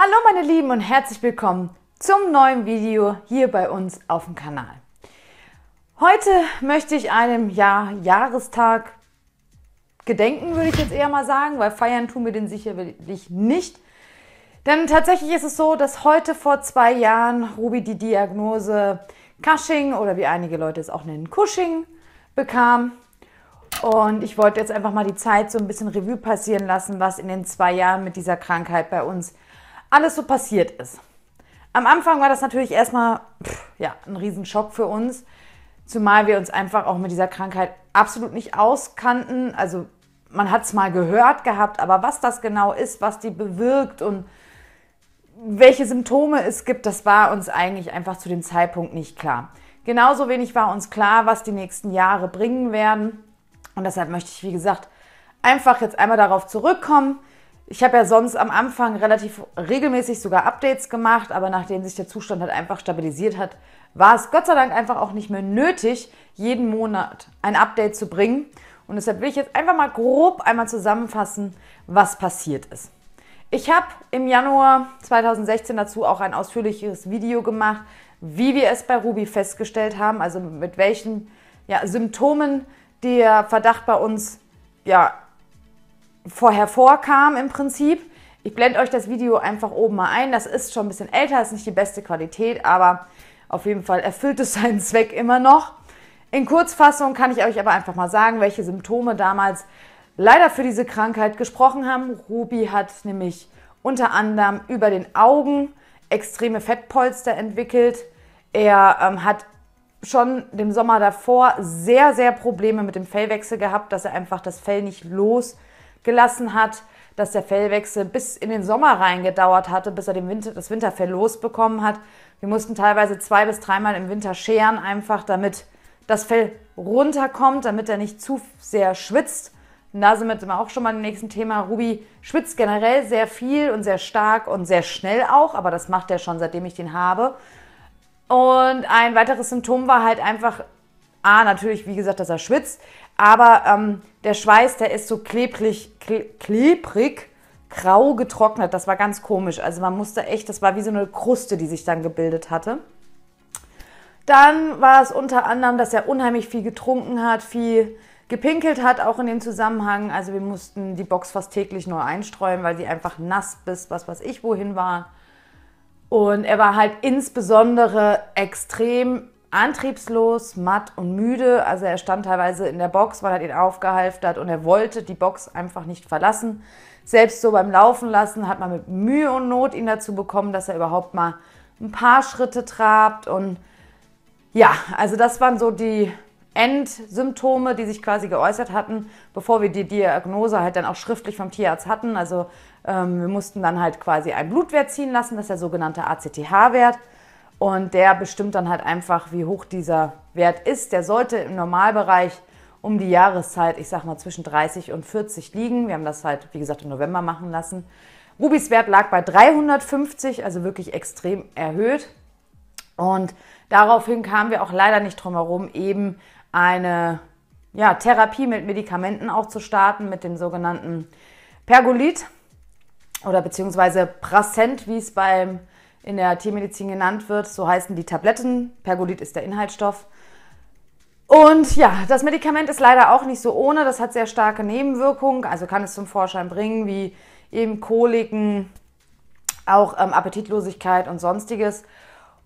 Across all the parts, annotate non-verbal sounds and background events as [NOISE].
Hallo meine Lieben und herzlich willkommen zum neuen Video hier bei uns auf dem Kanal. Heute möchte ich einem ja, Jahrestag gedenken, würde ich jetzt eher mal sagen, weil feiern tun wir den sicherlich nicht. Denn tatsächlich ist es so, dass heute vor zwei Jahren Ruby die Diagnose Cushing oder wie einige Leute es auch nennen, Cushing bekam. Und ich wollte jetzt einfach mal die Zeit so ein bisschen Revue passieren lassen, was in den zwei Jahren mit dieser Krankheit bei uns passiert alles so passiert ist. Am Anfang war das natürlich erstmal pff, ja, ein Riesenschock für uns, zumal wir uns einfach auch mit dieser Krankheit absolut nicht auskannten. Also man hat es mal gehört gehabt, aber was das genau ist, was die bewirkt und welche Symptome es gibt, das war uns eigentlich einfach zu dem Zeitpunkt nicht klar. Genauso wenig war uns klar, was die nächsten Jahre bringen werden. Und deshalb möchte ich, wie gesagt, einfach jetzt einmal darauf zurückkommen, ich habe ja sonst am Anfang relativ regelmäßig sogar Updates gemacht, aber nachdem sich der Zustand halt einfach stabilisiert hat, war es Gott sei Dank einfach auch nicht mehr nötig, jeden Monat ein Update zu bringen. Und deshalb will ich jetzt einfach mal grob einmal zusammenfassen, was passiert ist. Ich habe im Januar 2016 dazu auch ein ausführliches Video gemacht, wie wir es bei Ruby festgestellt haben, also mit welchen ja, Symptomen der Verdacht bei uns ja, vorher vorkam im Prinzip. Ich blende euch das Video einfach oben mal ein. Das ist schon ein bisschen älter, ist nicht die beste Qualität, aber auf jeden Fall erfüllt es [LAUGHS] seinen Zweck immer noch. In Kurzfassung kann ich euch aber einfach mal sagen, welche Symptome damals leider für diese Krankheit gesprochen haben. Ruby hat nämlich unter anderem über den Augen extreme Fettpolster entwickelt. Er ähm, hat schon dem Sommer davor sehr, sehr Probleme mit dem Fellwechsel gehabt, dass er einfach das Fell nicht los gelassen hat, dass der Fellwechsel bis in den Sommer reingedauert hatte, bis er den Winter, das Winterfell losbekommen hat. Wir mussten teilweise zwei bis dreimal im Winter scheren, einfach damit das Fell runterkommt, damit er nicht zu sehr schwitzt. Und da sind wir auch schon mal im nächsten Thema. Ruby schwitzt generell sehr viel und sehr stark und sehr schnell auch, aber das macht er schon, seitdem ich den habe. Und ein weiteres Symptom war halt einfach, A, natürlich, wie gesagt, dass er schwitzt, aber ähm, der Schweiß, der ist so klebrig, klebrig, grau getrocknet. Das war ganz komisch. Also man musste echt, das war wie so eine Kruste, die sich dann gebildet hatte. Dann war es unter anderem, dass er unheimlich viel getrunken hat, viel gepinkelt hat, auch in dem Zusammenhang. Also wir mussten die Box fast täglich neu einstreuen, weil sie einfach nass bis was weiß ich wohin war. Und er war halt insbesondere extrem antriebslos, matt und müde. Also er stand teilweise in der Box, weil er ihn aufgehalft hat und er wollte die Box einfach nicht verlassen. Selbst so beim Laufen lassen hat man mit Mühe und Not ihn dazu bekommen, dass er überhaupt mal ein paar Schritte trabt. Und ja, also das waren so die Endsymptome, die sich quasi geäußert hatten, bevor wir die Diagnose halt dann auch schriftlich vom Tierarzt hatten. Also ähm, wir mussten dann halt quasi einen Blutwert ziehen lassen, das ist der sogenannte ACTH-Wert. Und der bestimmt dann halt einfach, wie hoch dieser Wert ist. Der sollte im Normalbereich um die Jahreszeit, ich sag mal zwischen 30 und 40 liegen. Wir haben das halt, wie gesagt, im November machen lassen. Rubis Wert lag bei 350, also wirklich extrem erhöht. Und daraufhin kamen wir auch leider nicht drum herum, eben eine ja, Therapie mit Medikamenten auch zu starten, mit dem sogenannten Pergolit oder beziehungsweise Prasent, wie es beim in der Tiermedizin genannt wird. So heißen die Tabletten. Pergolit ist der Inhaltsstoff. Und ja, das Medikament ist leider auch nicht so ohne. Das hat sehr starke Nebenwirkungen. Also kann es zum Vorschein bringen, wie eben Koliken, auch ähm, Appetitlosigkeit und sonstiges.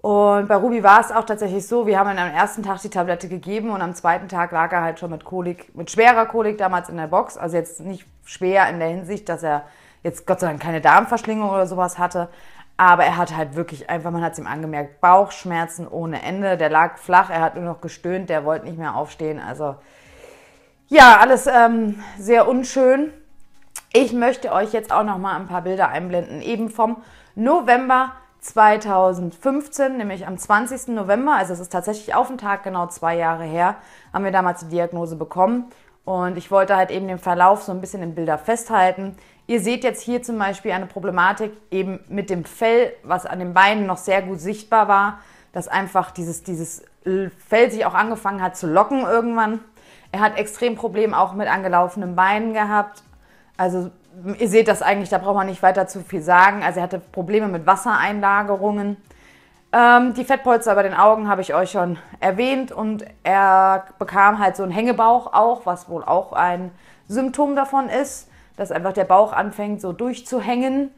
Und bei Ruby war es auch tatsächlich so, wir haben ihm am ersten Tag die Tablette gegeben und am zweiten Tag lag er halt schon mit Kolik, mit schwerer Kolik damals in der Box. Also jetzt nicht schwer in der Hinsicht, dass er jetzt Gott sei Dank keine Darmverschlingung oder sowas hatte, aber er hat halt wirklich einfach, man hat es ihm angemerkt, Bauchschmerzen ohne Ende. Der lag flach, er hat nur noch gestöhnt, der wollte nicht mehr aufstehen. Also ja, alles ähm, sehr unschön. Ich möchte euch jetzt auch noch mal ein paar Bilder einblenden, eben vom November 2015, nämlich am 20. November, also es ist tatsächlich auf den Tag genau zwei Jahre her, haben wir damals die Diagnose bekommen. Und ich wollte halt eben den Verlauf so ein bisschen in Bilder festhalten. Ihr seht jetzt hier zum Beispiel eine Problematik eben mit dem Fell, was an den Beinen noch sehr gut sichtbar war, dass einfach dieses, dieses Fell sich auch angefangen hat zu locken irgendwann. Er hat extrem Probleme auch mit angelaufenen Beinen gehabt. Also ihr seht das eigentlich, da braucht man nicht weiter zu viel sagen. Also er hatte Probleme mit Wassereinlagerungen. Ähm, die Fettpolster bei den Augen habe ich euch schon erwähnt und er bekam halt so einen Hängebauch auch, was wohl auch ein Symptom davon ist dass einfach der Bauch anfängt so durchzuhängen.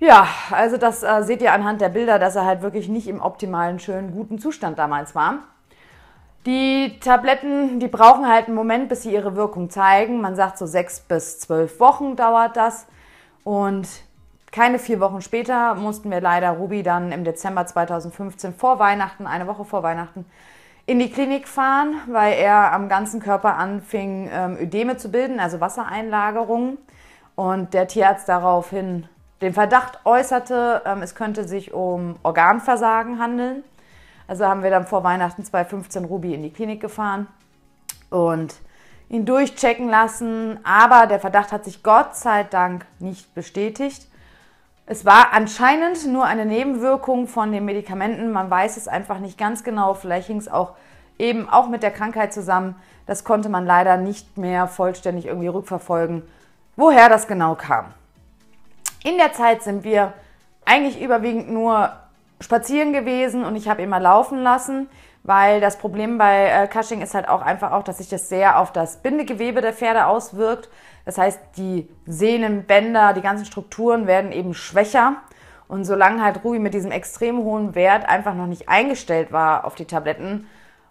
Ja, also das äh, seht ihr anhand der Bilder, dass er halt wirklich nicht im optimalen, schönen, guten Zustand damals war. Die Tabletten, die brauchen halt einen Moment, bis sie ihre Wirkung zeigen. Man sagt so sechs bis zwölf Wochen dauert das. Und keine vier Wochen später mussten wir leider Ruby dann im Dezember 2015 vor Weihnachten, eine Woche vor Weihnachten, in die Klinik fahren, weil er am ganzen Körper anfing, ähm, Ödeme zu bilden, also Wassereinlagerungen. Und der Tierarzt daraufhin den Verdacht äußerte, ähm, es könnte sich um Organversagen handeln. Also haben wir dann vor Weihnachten 2015 Ruby in die Klinik gefahren und ihn durchchecken lassen. Aber der Verdacht hat sich Gott sei Dank nicht bestätigt. Es war anscheinend nur eine Nebenwirkung von den Medikamenten. Man weiß es einfach nicht ganz genau. Vielleicht hing es auch eben auch mit der Krankheit zusammen. Das konnte man leider nicht mehr vollständig irgendwie rückverfolgen, woher das genau kam. In der Zeit sind wir eigentlich überwiegend nur spazieren gewesen und ich habe immer laufen lassen, weil das Problem bei äh, Cushing ist halt auch einfach auch, dass sich das sehr auf das Bindegewebe der Pferde auswirkt. Das heißt, die Sehnen, Bänder, die ganzen Strukturen werden eben schwächer. Und solange halt Ruby mit diesem extrem hohen Wert einfach noch nicht eingestellt war auf die Tabletten,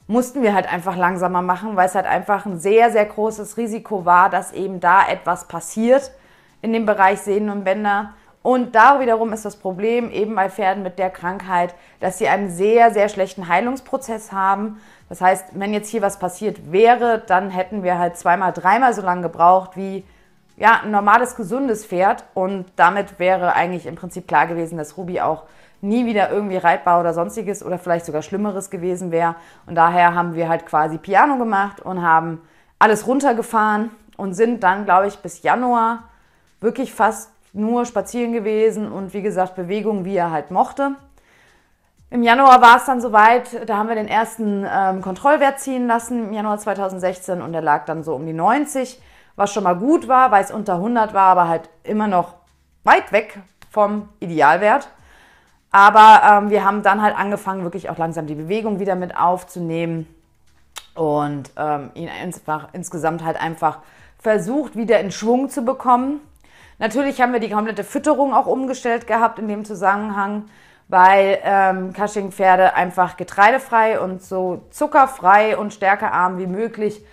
mussten wir halt einfach langsamer machen, weil es halt einfach ein sehr, sehr großes Risiko war, dass eben da etwas passiert in dem Bereich Sehnen und Bänder. Und da wiederum ist das Problem eben bei Pferden mit der Krankheit, dass sie einen sehr, sehr schlechten Heilungsprozess haben. Das heißt, wenn jetzt hier was passiert wäre, dann hätten wir halt zweimal, dreimal so lange gebraucht wie ja, ein normales, gesundes Pferd. Und damit wäre eigentlich im Prinzip klar gewesen, dass Ruby auch nie wieder irgendwie reitbar oder sonstiges oder vielleicht sogar Schlimmeres gewesen wäre. Und daher haben wir halt quasi Piano gemacht und haben alles runtergefahren und sind dann, glaube ich, bis Januar wirklich fast nur spazieren gewesen und wie gesagt Bewegung, wie er halt mochte. Im Januar war es dann soweit, da haben wir den ersten ähm, Kontrollwert ziehen lassen im Januar 2016 und der lag dann so um die 90, was schon mal gut war, weil es unter 100 war, aber halt immer noch weit weg vom Idealwert. Aber ähm, wir haben dann halt angefangen, wirklich auch langsam die Bewegung wieder mit aufzunehmen und ähm, ihn einfach, insgesamt halt einfach versucht, wieder in Schwung zu bekommen. Natürlich haben wir die komplette Fütterung auch umgestellt gehabt in dem Zusammenhang, weil ähm, Cushing-Pferde einfach getreidefrei und so zuckerfrei und stärkearm wie möglich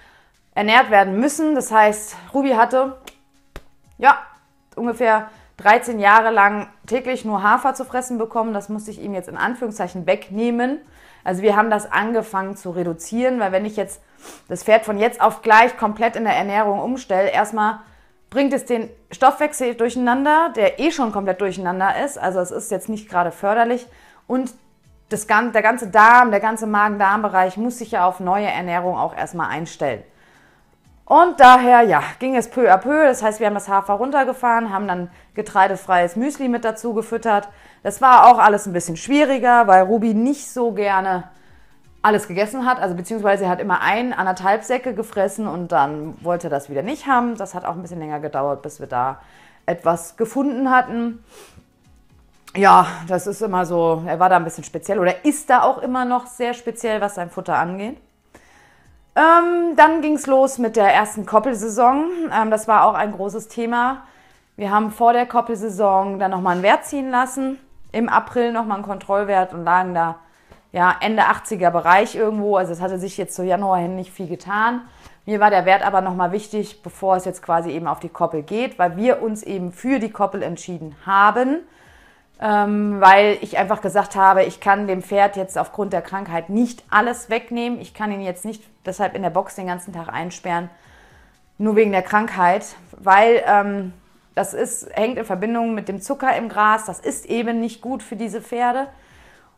ernährt werden müssen. Das heißt, Ruby hatte ja ungefähr 13 Jahre lang täglich nur Hafer zu fressen bekommen. Das musste ich ihm jetzt in Anführungszeichen wegnehmen. Also wir haben das angefangen zu reduzieren, weil wenn ich jetzt das Pferd von jetzt auf gleich komplett in der Ernährung umstelle, erstmal bringt es den Stoffwechsel durcheinander, der eh schon komplett durcheinander ist. Also es ist jetzt nicht gerade förderlich. Und das, der ganze Darm, der ganze Magen-Darm-Bereich muss sich ja auf neue Ernährung auch erstmal einstellen. Und daher, ja, ging es peu à peu. Das heißt, wir haben das Hafer runtergefahren, haben dann getreidefreies Müsli mit dazu gefüttert. Das war auch alles ein bisschen schwieriger, weil Ruby nicht so gerne alles gegessen hat. Also beziehungsweise er hat immer ein, anderthalb Säcke gefressen und dann wollte er das wieder nicht haben. Das hat auch ein bisschen länger gedauert, bis wir da etwas gefunden hatten. Ja, das ist immer so, er war da ein bisschen speziell oder ist da auch immer noch sehr speziell, was sein Futter angeht. Ähm, dann ging es los mit der ersten Koppelsaison. Ähm, das war auch ein großes Thema. Wir haben vor der Koppelsaison dann nochmal einen Wert ziehen lassen. Im April nochmal einen Kontrollwert und lagen da ja, Ende 80er Bereich irgendwo. Also es hatte sich jetzt zu Januar hin nicht viel getan. Mir war der Wert aber nochmal wichtig, bevor es jetzt quasi eben auf die Koppel geht, weil wir uns eben für die Koppel entschieden haben, ähm, weil ich einfach gesagt habe, ich kann dem Pferd jetzt aufgrund der Krankheit nicht alles wegnehmen. Ich kann ihn jetzt nicht deshalb in der Box den ganzen Tag einsperren, nur wegen der Krankheit, weil ähm, das ist, hängt in Verbindung mit dem Zucker im Gras. Das ist eben nicht gut für diese Pferde.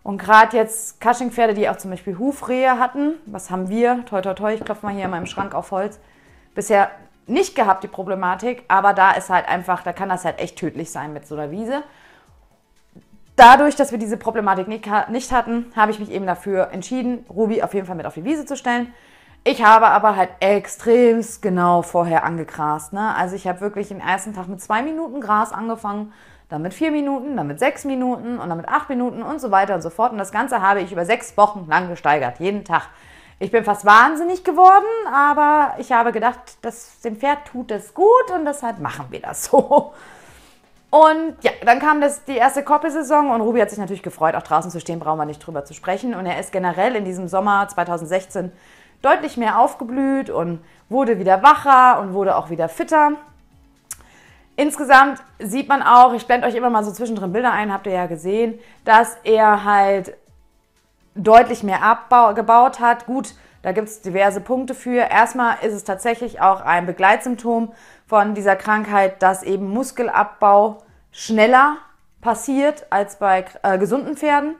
Und gerade jetzt Cushing-Pferde, die auch zum Beispiel Hufrehe hatten, was haben wir, toi toi toi, ich klopfe mal hier in meinem Schrank auf Holz, bisher nicht gehabt die Problematik, aber da ist halt einfach, da kann das halt echt tödlich sein mit so einer Wiese. Dadurch, dass wir diese Problematik nicht hatten, habe ich mich eben dafür entschieden, Ruby auf jeden Fall mit auf die Wiese zu stellen. Ich habe aber halt extremst genau vorher angegrast. Ne? Also ich habe wirklich den ersten Tag mit zwei Minuten Gras angefangen, dann mit vier Minuten, dann mit sechs Minuten und dann mit acht Minuten und so weiter und so fort. Und das Ganze habe ich über sechs Wochen lang gesteigert, jeden Tag. Ich bin fast wahnsinnig geworden, aber ich habe gedacht, das, dem Pferd tut das gut und deshalb machen wir das so. Und ja, dann kam das, die erste Koppelsaison und Ruby hat sich natürlich gefreut, auch draußen zu stehen, brauchen wir nicht drüber zu sprechen. Und er ist generell in diesem Sommer 2016 deutlich mehr aufgeblüht und wurde wieder wacher und wurde auch wieder fitter. Insgesamt sieht man auch, ich blende euch immer mal so zwischendrin Bilder ein, habt ihr ja gesehen, dass er halt deutlich mehr abgebaut hat. Gut, da gibt es diverse Punkte für. Erstmal ist es tatsächlich auch ein Begleitsymptom von dieser Krankheit, dass eben Muskelabbau schneller passiert als bei äh, gesunden Pferden.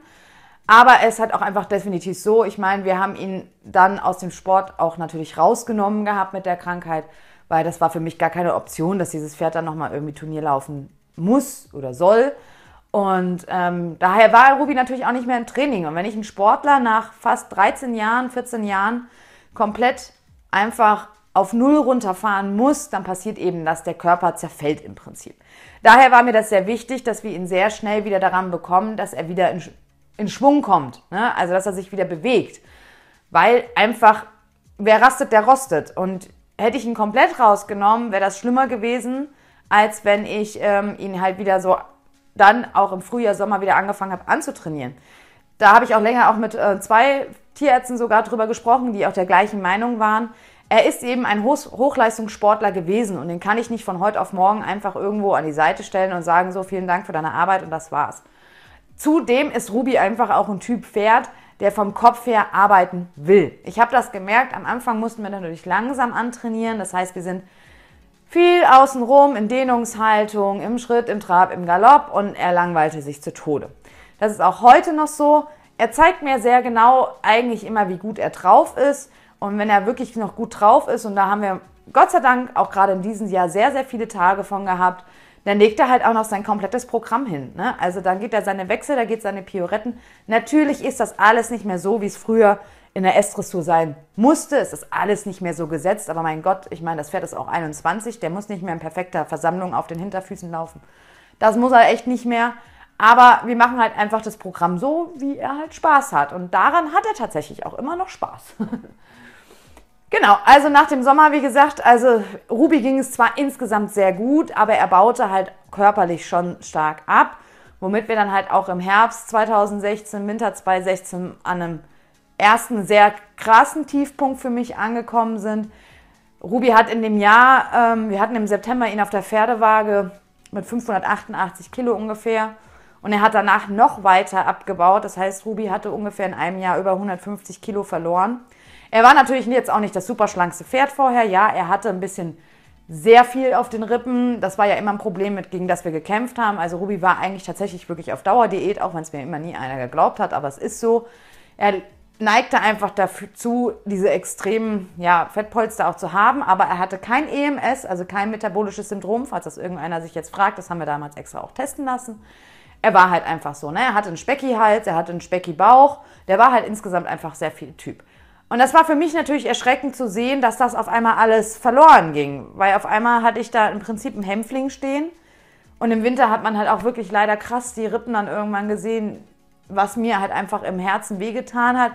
Aber es hat auch einfach definitiv so, ich meine, wir haben ihn dann aus dem Sport auch natürlich rausgenommen gehabt mit der Krankheit, weil das war für mich gar keine Option, dass dieses Pferd dann nochmal irgendwie Turnier laufen muss oder soll. Und ähm, daher war Ruby natürlich auch nicht mehr im Training. Und wenn ich einen Sportler nach fast 13 Jahren, 14 Jahren komplett einfach auf Null runterfahren muss, dann passiert eben, dass der Körper zerfällt im Prinzip. Daher war mir das sehr wichtig, dass wir ihn sehr schnell wieder daran bekommen, dass er wieder in in Schwung kommt. Ne? Also, dass er sich wieder bewegt. Weil einfach, wer rastet, der rostet. Und hätte ich ihn komplett rausgenommen, wäre das schlimmer gewesen, als wenn ich ähm, ihn halt wieder so dann auch im Frühjahr, Sommer wieder angefangen habe anzutrainieren. Da habe ich auch länger auch mit äh, zwei Tierärzten sogar drüber gesprochen, die auch der gleichen Meinung waren. Er ist eben ein Ho Hochleistungssportler gewesen und den kann ich nicht von heute auf morgen einfach irgendwo an die Seite stellen und sagen, so vielen Dank für deine Arbeit und das war's. Zudem ist Ruby einfach auch ein Typ Pferd, der vom Kopf her arbeiten will. Ich habe das gemerkt, am Anfang mussten wir natürlich langsam antrainieren. Das heißt, wir sind viel außenrum in Dehnungshaltung, im Schritt, im Trab, im Galopp und er langweilte sich zu Tode. Das ist auch heute noch so. Er zeigt mir sehr genau eigentlich immer, wie gut er drauf ist. Und wenn er wirklich noch gut drauf ist, und da haben wir Gott sei Dank auch gerade in diesem Jahr sehr, sehr viele Tage von gehabt, dann legt er halt auch noch sein komplettes Programm hin. Ne? Also dann geht er seine Wechsel, da geht seine Pioretten. Natürlich ist das alles nicht mehr so, wie es früher in der S-Dressur sein musste. Es ist alles nicht mehr so gesetzt, aber mein Gott, ich meine, das Pferd ist auch 21, der muss nicht mehr in perfekter Versammlung auf den Hinterfüßen laufen. Das muss er echt nicht mehr. Aber wir machen halt einfach das Programm so, wie er halt Spaß hat. Und daran hat er tatsächlich auch immer noch Spaß. [LAUGHS] Genau, also nach dem Sommer, wie gesagt, also Ruby ging es zwar insgesamt sehr gut, aber er baute halt körperlich schon stark ab, womit wir dann halt auch im Herbst 2016, Winter 2016 an einem ersten sehr krassen Tiefpunkt für mich angekommen sind. Ruby hat in dem Jahr, ähm, wir hatten im September ihn auf der Pferdewaage mit 588 Kilo ungefähr und er hat danach noch weiter abgebaut. Das heißt, Ruby hatte ungefähr in einem Jahr über 150 Kilo verloren. Er war natürlich jetzt auch nicht das superschlankste Pferd vorher. Ja, er hatte ein bisschen sehr viel auf den Rippen. Das war ja immer ein Problem, mit, gegen das wir gekämpft haben. Also Ruby war eigentlich tatsächlich wirklich auf Dauerdiät, auch wenn es mir immer nie einer geglaubt hat, aber es ist so. Er neigte einfach dazu, diese extremen ja, Fettpolster auch zu haben, aber er hatte kein EMS, also kein metabolisches Syndrom, falls das irgendeiner sich jetzt fragt, das haben wir damals extra auch testen lassen. Er war halt einfach so, ne? er hatte einen Specki-Hals, er hatte einen Specki-Bauch, der war halt insgesamt einfach sehr viel Typ. Und das war für mich natürlich erschreckend zu sehen, dass das auf einmal alles verloren ging, weil auf einmal hatte ich da im Prinzip einen Hämpfling stehen und im Winter hat man halt auch wirklich leider krass die Rippen dann irgendwann gesehen, was mir halt einfach im Herzen wehgetan hat.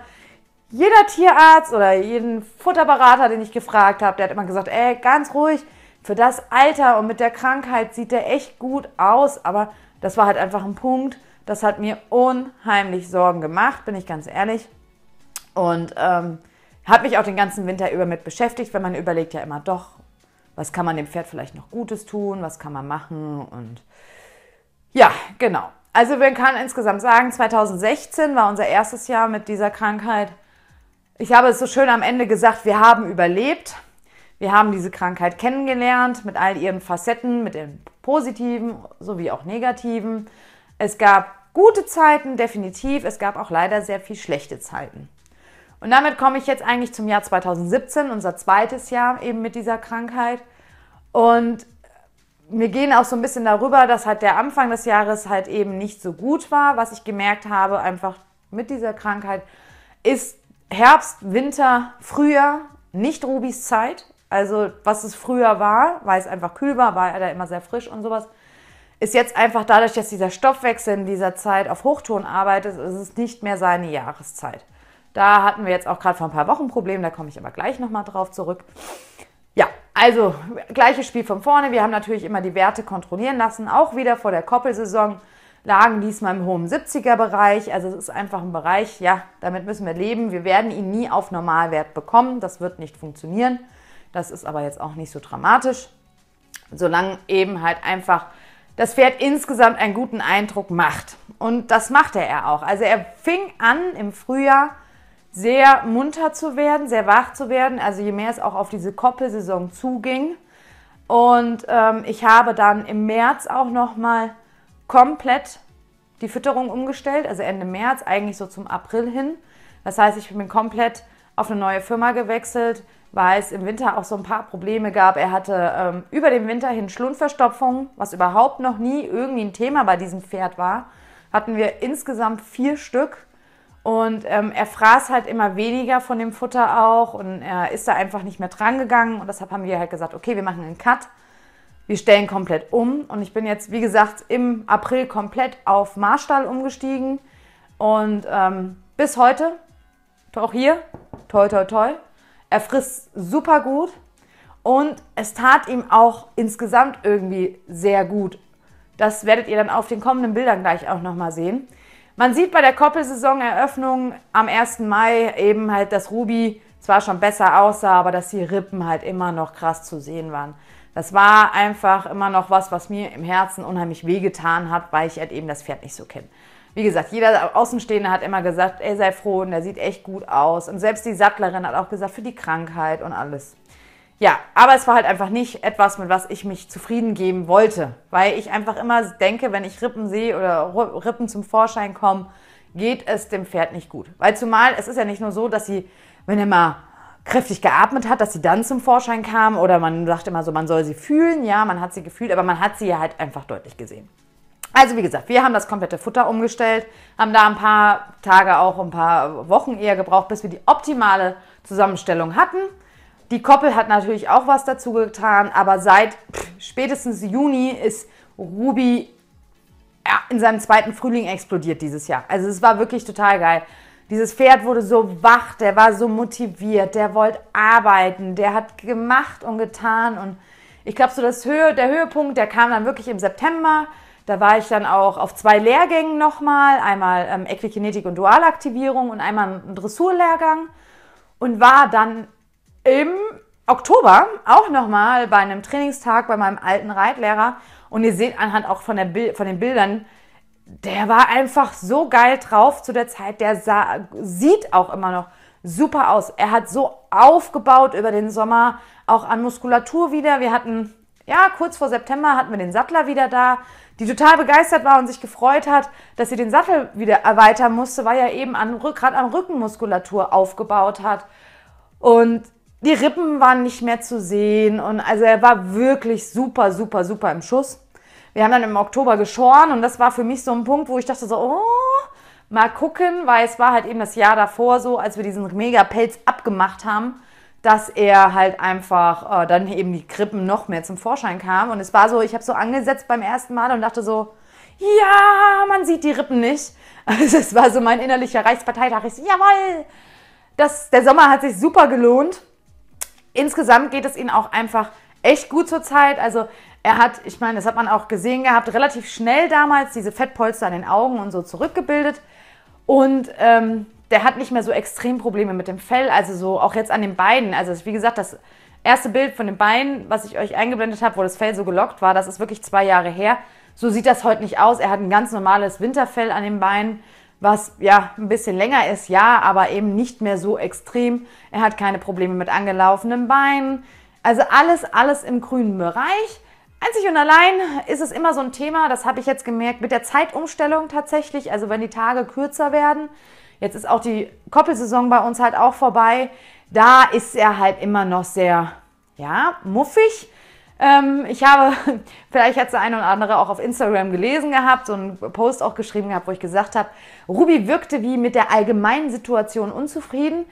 Jeder Tierarzt oder jeden Futterberater, den ich gefragt habe, der hat immer gesagt, ey, ganz ruhig, für das Alter und mit der Krankheit sieht der echt gut aus, aber das war halt einfach ein Punkt, das hat mir unheimlich Sorgen gemacht, bin ich ganz ehrlich. Und ähm, habe mich auch den ganzen Winter über mit beschäftigt, weil man überlegt ja immer doch, was kann man dem Pferd vielleicht noch Gutes tun, was kann man machen und ja, genau. Also man kann insgesamt sagen, 2016 war unser erstes Jahr mit dieser Krankheit. Ich habe es so schön am Ende gesagt, wir haben überlebt. Wir haben diese Krankheit kennengelernt mit all ihren Facetten, mit den positiven sowie auch negativen. Es gab gute Zeiten, definitiv. Es gab auch leider sehr viel schlechte Zeiten. Und damit komme ich jetzt eigentlich zum Jahr 2017, unser zweites Jahr eben mit dieser Krankheit. Und wir gehen auch so ein bisschen darüber, dass halt der Anfang des Jahres halt eben nicht so gut war. Was ich gemerkt habe, einfach mit dieser Krankheit, ist Herbst, Winter, Frühjahr nicht Rubis Zeit. Also was es früher war, weil es einfach kühl war, war er da immer sehr frisch und sowas, ist jetzt einfach dadurch, dass dieser Stoffwechsel in dieser Zeit auf Hochton arbeitet, ist es nicht mehr seine Jahreszeit. Da hatten wir jetzt auch gerade vor ein paar Wochen ein Problem, da komme ich aber gleich nochmal drauf zurück. Ja, also gleiches Spiel von vorne. Wir haben natürlich immer die Werte kontrollieren lassen, auch wieder vor der Koppelsaison lagen diesmal im hohen 70er Bereich. Also es ist einfach ein Bereich, ja, damit müssen wir leben. Wir werden ihn nie auf Normalwert bekommen. Das wird nicht funktionieren. Das ist aber jetzt auch nicht so dramatisch, solange eben halt einfach das Pferd insgesamt einen guten Eindruck macht. Und das machte er auch. Also er fing an im Frühjahr sehr munter zu werden, sehr wach zu werden. Also je mehr es auch auf diese Koppelsaison zuging. Und ähm, ich habe dann im März auch nochmal komplett die Fütterung umgestellt, also Ende März, eigentlich so zum April hin. Das heißt, ich bin komplett auf eine neue Firma gewechselt, weil es im Winter auch so ein paar Probleme gab. Er hatte ähm, über den Winter hin Schlundverstopfung, was überhaupt noch nie irgendwie ein Thema bei diesem Pferd war. Hatten wir insgesamt vier Stück und ähm, er fraß halt immer weniger von dem Futter auch und er ist da einfach nicht mehr dran gegangen. Und deshalb haben wir halt gesagt, okay, wir machen einen Cut. Wir stellen komplett um. Und ich bin jetzt, wie gesagt, im April komplett auf Marstall umgestiegen. Und ähm, bis heute, auch hier, toll, toll, toll. er frisst super gut. Und es tat ihm auch insgesamt irgendwie sehr gut. Das werdet ihr dann auf den kommenden Bildern gleich auch nochmal sehen. Man sieht bei der Koppelsaisoneröffnung am 1. Mai eben halt, dass Ruby zwar schon besser aussah, aber dass die Rippen halt immer noch krass zu sehen waren. Das war einfach immer noch was, was mir im Herzen unheimlich wehgetan hat, weil ich halt eben das Pferd nicht so kenne. Wie gesagt, jeder Außenstehende hat immer gesagt, ey, sei froh und der sieht echt gut aus. Und selbst die Sattlerin hat auch gesagt, für die Krankheit und alles. Ja, aber es war halt einfach nicht etwas, mit was ich mich zufrieden geben wollte, weil ich einfach immer denke, wenn ich Rippen sehe oder Rippen zum Vorschein kommen, geht es dem Pferd nicht gut. Weil zumal es ist ja nicht nur so, dass sie, wenn er mal kräftig geatmet hat, dass sie dann zum Vorschein kam oder man sagt immer so, man soll sie fühlen, ja, man hat sie gefühlt, aber man hat sie ja halt einfach deutlich gesehen. Also wie gesagt, wir haben das komplette Futter umgestellt, haben da ein paar Tage auch, ein paar Wochen eher gebraucht, bis wir die optimale Zusammenstellung hatten. Die Koppel hat natürlich auch was dazu getan, aber seit spätestens Juni ist Ruby ja, in seinem zweiten Frühling explodiert dieses Jahr. Also es war wirklich total geil. Dieses Pferd wurde so wach, der war so motiviert, der wollte arbeiten, der hat gemacht und getan. Und ich glaube, so das Höhe, der Höhepunkt, der kam dann wirklich im September. Da war ich dann auch auf zwei Lehrgängen nochmal, einmal ähm, Äquikinetik und Dualaktivierung und einmal ein Dressurlehrgang und war dann im Oktober auch nochmal bei einem Trainingstag bei meinem alten Reitlehrer. Und ihr seht anhand auch von, der, von den Bildern, der war einfach so geil drauf zu der Zeit. Der sah, sieht auch immer noch super aus. Er hat so aufgebaut über den Sommer, auch an Muskulatur wieder. Wir hatten, ja, kurz vor September hatten wir den Sattler wieder da, die total begeistert war und sich gefreut hat, dass sie den Sattel wieder erweitern musste, weil er eben gerade Rückgrat, an Rückenmuskulatur aufgebaut hat. Und die Rippen waren nicht mehr zu sehen und also er war wirklich super, super, super im Schuss. Wir haben dann im Oktober geschoren und das war für mich so ein Punkt, wo ich dachte so, oh, mal gucken, weil es war halt eben das Jahr davor so, als wir diesen Megapelz abgemacht haben, dass er halt einfach äh, dann eben die Krippen noch mehr zum Vorschein kam. Und es war so, ich habe so angesetzt beim ersten Mal und dachte so, ja, man sieht die Rippen nicht. [LAUGHS] Also es war so mein innerlicher Reichsparteitag. Ich so, jawohl, das, der Sommer hat sich super gelohnt. Insgesamt geht es ihnen auch einfach echt gut zur Zeit. Also er hat, ich meine, das hat man auch gesehen gehabt, relativ schnell damals diese Fettpolster an den Augen und so zurückgebildet. Und ähm, der hat nicht mehr so extrem Probleme mit dem Fell, also so auch jetzt an den Beinen. Also wie gesagt, das erste Bild von den Beinen, was ich euch eingeblendet habe, wo das Fell so gelockt war, das ist wirklich zwei Jahre her. So sieht das heute nicht aus. Er hat ein ganz normales Winterfell an den Beinen was ja ein bisschen länger ist, ja, aber eben nicht mehr so extrem. Er hat keine Probleme mit angelaufenen Beinen. Also alles, alles im grünen Bereich. Einzig und allein ist es immer so ein Thema, das habe ich jetzt gemerkt, mit der Zeitumstellung tatsächlich, also wenn die Tage kürzer werden. Jetzt ist auch die Koppelsaison bei uns halt auch vorbei. Da ist er halt immer noch sehr, ja, muffig. Ähm, ich habe, [LAUGHS] vielleicht hat es der eine oder andere auch auf Instagram gelesen gehabt, so einen Post auch geschrieben gehabt, wo ich gesagt habe, Ruby wirkte wie mit der allgemeinen Situation unzufrieden.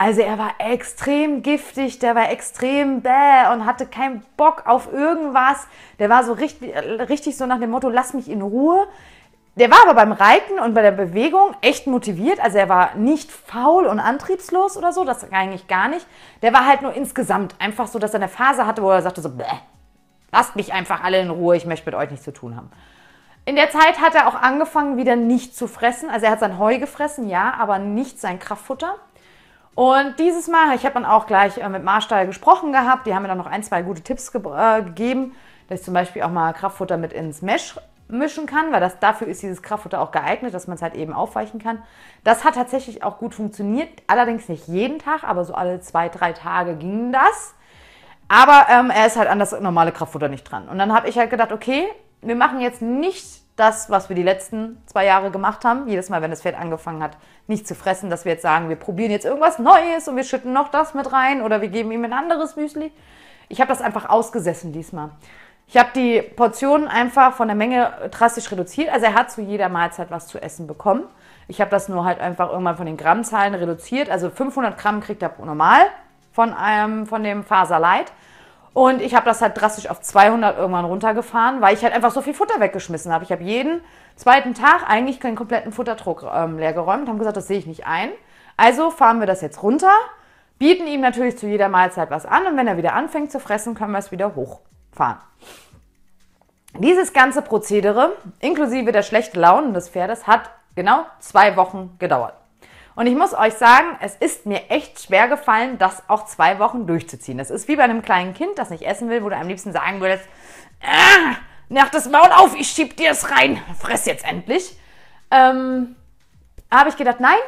Also er war extrem giftig, der war extrem bäh und hatte keinen Bock auf irgendwas. Der war so richtig, richtig so nach dem Motto, lass mich in Ruhe. Der war aber beim Reiten und bei der Bewegung echt motiviert. Also er war nicht faul und antriebslos oder so, das eigentlich gar nicht. Der war halt nur insgesamt einfach so, dass er eine Phase hatte, wo er sagte so, bäh, Lasst mich einfach alle in Ruhe, ich möchte mit euch nichts zu tun haben. In der Zeit hat er auch angefangen, wieder nicht zu fressen. Also er hat sein Heu gefressen, ja, aber nicht sein Kraftfutter. Und dieses Mal, ich habe dann auch gleich äh, mit Marstall gesprochen gehabt, die haben mir dann noch ein, zwei gute Tipps ge äh, gegeben, dass ich zum Beispiel auch mal Kraftfutter mit ins Mesh mischen kann, weil das, dafür ist dieses Kraftfutter auch geeignet, dass man es halt eben aufweichen kann. Das hat tatsächlich auch gut funktioniert, allerdings nicht jeden Tag, aber so alle zwei, drei Tage ging das. Aber ähm, er ist halt an das normale Kraftfutter nicht dran. Und dann habe ich halt gedacht, okay, wir machen jetzt nicht das, was wir die letzten zwei Jahre gemacht haben, jedes Mal, wenn das Pferd angefangen hat, nicht zu fressen, dass wir jetzt sagen, wir probieren jetzt irgendwas Neues und wir schütten noch das mit rein oder wir geben ihm ein anderes Müsli. Ich habe das einfach ausgesessen diesmal. Ich habe die Portionen einfach von der Menge drastisch reduziert. Also er hat zu jeder Mahlzeit was zu essen bekommen. Ich habe das nur halt einfach irgendwann von den Grammzahlen reduziert. Also 500 Gramm kriegt er normal von, einem, ähm, von dem Faserleit. Und ich habe das halt drastisch auf 200 irgendwann runtergefahren, weil ich halt einfach so viel Futter weggeschmissen habe. Ich habe jeden zweiten Tag eigentlich keinen kompletten Futterdruck ähm, leergeräumt, haben gesagt, das sehe ich nicht ein. Also fahren wir das jetzt runter, bieten ihm natürlich zu jeder Mahlzeit was an und wenn er wieder anfängt zu fressen, können wir es wieder hochfahren. Dieses ganze Prozedere, inklusive der schlechten Launen des Pferdes, hat genau zwei Wochen gedauert. Und ich muss euch sagen, es ist mir echt schwer gefallen, das auch zwei Wochen durchzuziehen. Das ist wie bei einem kleinen Kind, das nicht essen will, wo du am liebsten sagen würdest, ah, nach das Maul auf, ich schieb dir es rein, fress jetzt endlich. Ähm, habe ich gedacht, nein,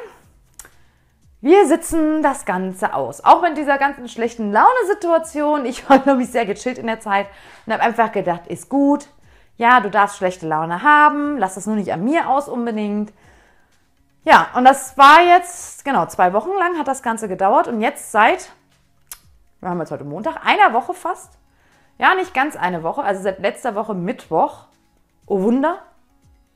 wir sitzen das Ganze aus. Auch mit dieser ganzen schlechten Laune-Situation. Ich [LAUGHS] war, nämlich sehr gechillt in der Zeit und habe einfach gedacht, ist gut. Ja, du darfst schlechte Laune haben. Lass es nur nicht an mir aus unbedingt. Ja, und das war jetzt, genau, zwei Wochen lang hat das Ganze gedauert und jetzt seit, wir haben jetzt heute Montag, einer Woche fast, ja, nicht ganz eine Woche, also seit letzter Woche Mittwoch, oh Wunder,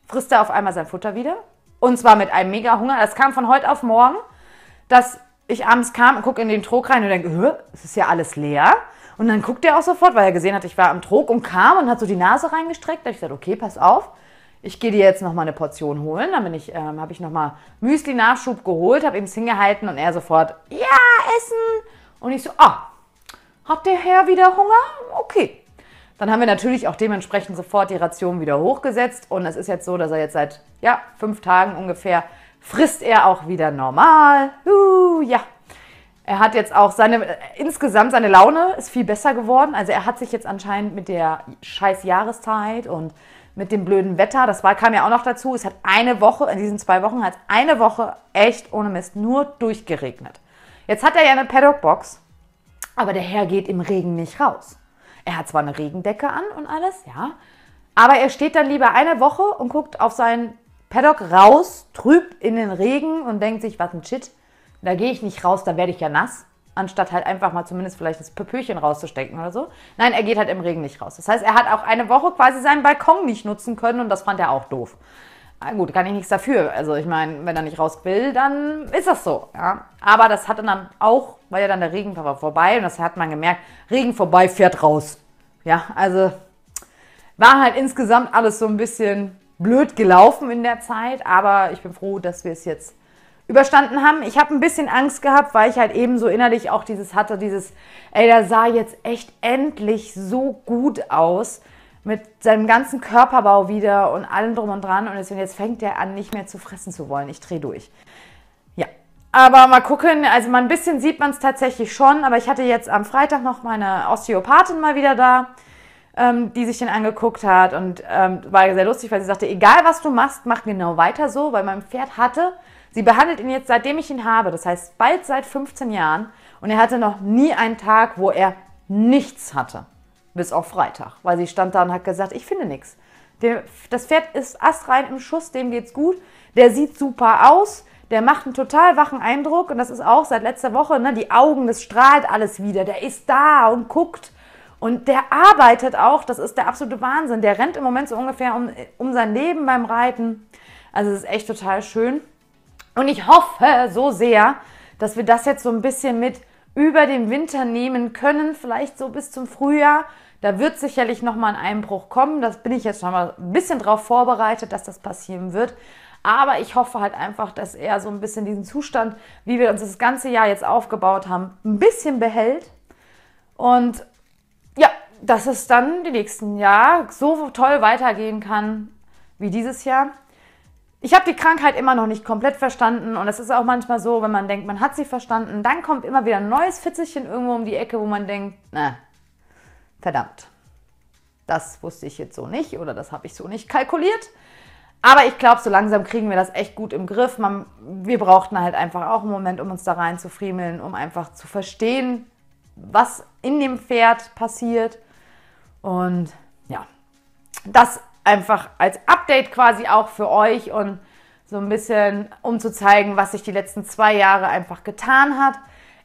frisst er auf einmal sein Futter wieder und zwar mit einem mega Hunger. Das kam von heute auf morgen, dass ich abends kam und gucke in den Trog rein und denke, es ist ja alles leer. Und dann guckt er auch sofort, weil er gesehen hat, ich war am Trog und kam und hat so die Nase reingestreckt. Da habe ich gesagt, okay, pass auf ich gehe dir jetzt nochmal eine Portion holen. Dann bin ich, ähm, habe ich nochmal mal Müsli-Nachschub geholt, habe ihm es hingehalten und er sofort, ja, essen. Und ich so, ah, hat der Herr wieder Hunger? Okay. Dann haben wir natürlich auch dementsprechend sofort die Ration wieder hochgesetzt. Und es ist jetzt so, dass er jetzt seit, ja, fünf Tagen ungefähr frisst er auch wieder normal. Uh, ja. Er hat jetzt auch seine, insgesamt seine Laune ist viel besser geworden. Also er hat sich jetzt anscheinend mit der scheiß Jahreszeit und mit dem blöden Wetter. Das war, kam ja auch noch dazu. Es hat eine Woche, in diesen zwei Wochen hat es eine Woche echt ohne Mist nur durchgeregnet. Jetzt hat er ja eine Paddockbox, aber der Herr geht im Regen nicht raus. Er hat zwar eine Regendecke an und alles, ja, aber er steht dann lieber eine Woche und guckt auf seinen Paddock raus, trüb in den Regen und denkt sich, was ein Shit, da gehe ich nicht raus, da werde ich ja nass anstatt halt einfach mal zumindest vielleicht das Pöpöchen rauszustecken oder so. Nein, er geht halt im Regen nicht raus. Das heißt, er hat auch eine Woche quasi seinen Balkon nicht nutzen können und das fand er auch doof. Na gut, kann ich nichts dafür. Also ich meine, wenn er nicht raus will, dann ist das so. Ja? Aber das hat dann auch, weil ja dann der Regen war vorbei und das hat man gemerkt, Regen vorbei fährt raus. Ja, also war halt insgesamt alles so ein bisschen blöd gelaufen in der Zeit, aber ich bin froh, dass wir es jetzt überstanden haben. Ich habe ein bisschen Angst gehabt, weil ich halt eben so innerlich auch dieses hatte, dieses, ey, der sah jetzt echt endlich so gut aus mit seinem ganzen Körperbau wieder und allem drum und dran und deswegen jetzt fängt er an, nicht mehr zu fressen zu wollen. Ich drehe durch. Ja, aber mal gucken, also mal ein bisschen sieht man es tatsächlich schon, aber ich hatte jetzt am Freitag noch meine Osteopathin mal wieder da ähm, die sich den angeguckt hat und ähm, war sehr lustig, weil sie sagte, egal was du machst, mach genau weiter so, weil mein Pferd hatte Sie behandelt ihn jetzt, seitdem ich ihn habe, das heißt bald seit 15 Jahren. Und er hatte noch nie einen Tag, wo er nichts hatte. Bis auf Freitag, weil sie stand da und hat gesagt, ich finde nichts. Das Pferd ist astrein im Schuss, dem geht's gut, der sieht super aus, der macht einen total wachen Eindruck und das ist auch seit letzter Woche, ne, die Augen, das strahlt alles wieder, der ist da und guckt und der arbeitet auch, das ist der absolute Wahnsinn, der rennt im Moment so ungefähr um, um sein Leben beim Reiten. Also es ist echt total schön. Und ich hoffe so sehr, dass wir das jetzt so ein bisschen mit über den Winter nehmen können, vielleicht so bis zum Frühjahr. Da wird sicherlich nochmal ein Einbruch kommen. Das bin ich jetzt schon mal ein bisschen drauf vorbereitet, dass das passieren wird. Aber ich hoffe halt einfach, dass er so ein bisschen diesen Zustand, wie wir uns das ganze Jahr jetzt aufgebaut haben, ein bisschen behält. Und ja, dass es dann die nächsten Jahr so toll weitergehen kann wie dieses Jahr. Ich habe die Krankheit immer noch nicht komplett verstanden und es ist auch manchmal so, wenn man denkt, man hat sie verstanden, dann kommt immer wieder ein neues Fitzelchen irgendwo um die Ecke, wo man denkt, na, verdammt, das wusste ich jetzt so nicht oder das habe ich so nicht kalkuliert. Aber ich glaube, so langsam kriegen wir das echt gut im Griff. Man, wir brauchten halt einfach auch einen Moment, um uns da rein zu friemeln, um einfach zu verstehen, was in dem Pferd passiert. Und ja, das ist einfach als Update quasi auch für euch und so ein bisschen um zu zeigen, was sich die letzten zwei Jahre einfach getan hat.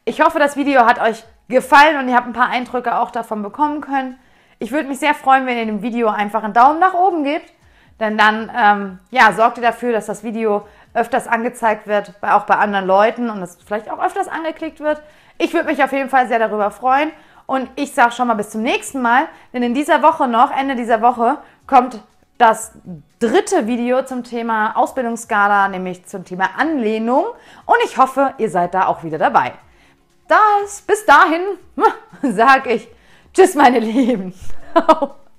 Ich hoffe, das Video hat euch gefallen und ihr habt ein paar Eindrücke auch davon bekommen können. Ich würde mich sehr freuen, wenn ihr dem Video einfach einen Daumen nach oben gebt, denn dann ähm, ja, sorgt ihr dafür, dass das Video öfters angezeigt wird, auch bei anderen Leuten und es vielleicht auch öfters angeklickt wird. Ich würde mich auf jeden Fall sehr darüber freuen und ich sage schon mal bis zum nächsten Mal, denn in dieser Woche noch, Ende dieser Woche, kommt das dritte Video zum Thema Ausbildungsskala, nämlich zum Thema Anlehnung. Und ich hoffe, ihr seid da auch wieder dabei. Das, bis dahin [LAUGHS] sage ich Tschüss, meine Lieben. [LAUGHS]